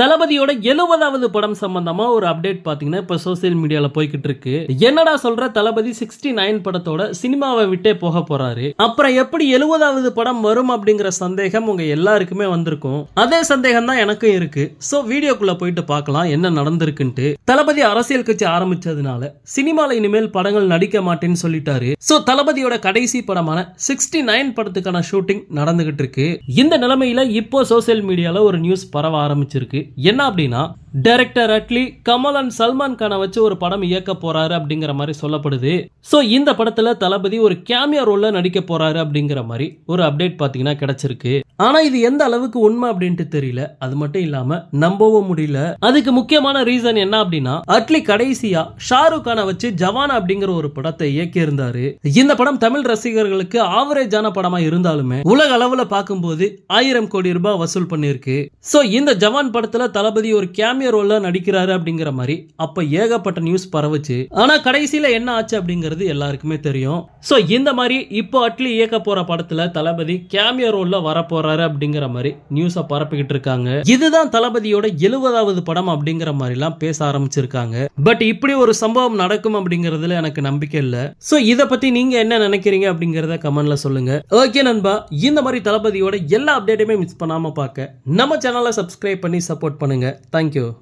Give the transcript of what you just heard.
தளபதியோட எழுபதாவது படம் சம்பந்தமா ஒரு அப்டேட் பாத்தீங்கன்னா இப்ப சோசியல் மீடியால போய்கிட்டு இருக்கு என்னடா சொல்ற தளபதி சிக்ஸ்டி நைன் படத்தோட சினிமாவை விட்டே போக போறாரு அப்புறம் எப்படி எழுபதாவது படம் வரும் அப்படிங்கிற சந்தேகம் உங்க எல்லாருக்குமே வந்திருக்கும் அதே சந்தேகம் தான் எனக்கும் இருக்கு சோ வீடியோக்குள்ள போயிட்டு பார்க்கலாம் என்ன நடந்திருக்குன்ட்டு தளபதி அரசியல் கட்சி ஆரம்பிச்சதுனால சினிமால இனிமேல் படங்கள் நடிக்க மாட்டேன்னு சொல்லிட்டாரு சோ தளபதியோட கடைசி படமான சிக்ஸ்டி நைன் படத்துக்கான ஷூட்டிங் நடந்துகிட்டு இருக்கு இந்த நிலைமையில இப்போ சோசியல் மீடியால ஒரு நியூஸ் பரவ ஆரம்பிச்சிருக்கு என்ன அப்படின்னா டைரக்டர் அட்லி கமல் அண்ட் சல்மான் கானை வச்சு ஒரு படம் இயக்க போறாரு அப்படிங்கிற மாதிரி சொல்லப்படுது ஸோ இந்த படத்துல தளபதி ஒரு கேமியா ரோல்ல நடிக்க போறாரு அப்படிங்கிற மாதிரி ஒரு அப்டேட் பாத்தீங்கன்னா கிடைச்சிருக்கு ஆனா இது எந்த அளவுக்கு உண்மை அப்படின்ட்டு தெரியல அது மட்டும் இல்லாம நம்பவும் முடியல அதுக்கு முக்கியமான ரீசன் என்ன அப்படின்னா அட்லி கடைசியா ஷாருக் கானை வச்சு ஜவான் அப்படிங்கிற ஒரு படத்தை இயக்கி இருந்தாரு இந்த படம் தமிழ் ரசிகர்களுக்கு ஆவரேஜான படமா இருந்தாலுமே உலக அளவுல பார்க்கும்போது ஆயிரம் கோடி ரூபாய் வசூல் பண்ணிருக்கு ஸோ இந்த ஜவான் படத்துல தளபதி ஒரு கேமியா கேமியோ ரோல்ல நடிக்கிறாரு அப்படிங்கிற மாதிரி அப்ப ஏகப்பட்ட நியூஸ் பரவுச்சு ஆனா கடைசியில என்ன ஆச்சு அப்படிங்கிறது எல்லாருக்குமே தெரியும் ஸோ இந்த மாதிரி இப்போ அட்லி இயக்க போகிற படத்தில் தளபதி கேமியா ரோலில் வரப்போறாரு அப்படிங்கிற மாதிரி நியூஸை பரப்பிக்கிட்டு இருக்காங்க இதுதான் தளபதியோட எழுபதாவது படம் அப்படிங்கிற மாதிரிலாம் பேச ஆரம்பிச்சிருக்காங்க பட் இப்படி ஒரு சம்பவம் நடக்கும் அப்படிங்கிறதுல எனக்கு நம்பிக்கை இல்லை ஸோ இதை பற்றி நீங்கள் என்ன நினைக்கிறீங்க அப்படிங்கிறத கமெண்டில் சொல்லுங்கள் ஓகே நண்பா இந்த மாதிரி தளபதியோட எல்லா அப்டேட்டுமே மிஸ் பண்ணாமல் பார்க்க நம்ம சேனலை சப்ஸ்கிரைப் பண்ணி சப்போர்ட் பண்ணுங்கள் தேங்க்யூ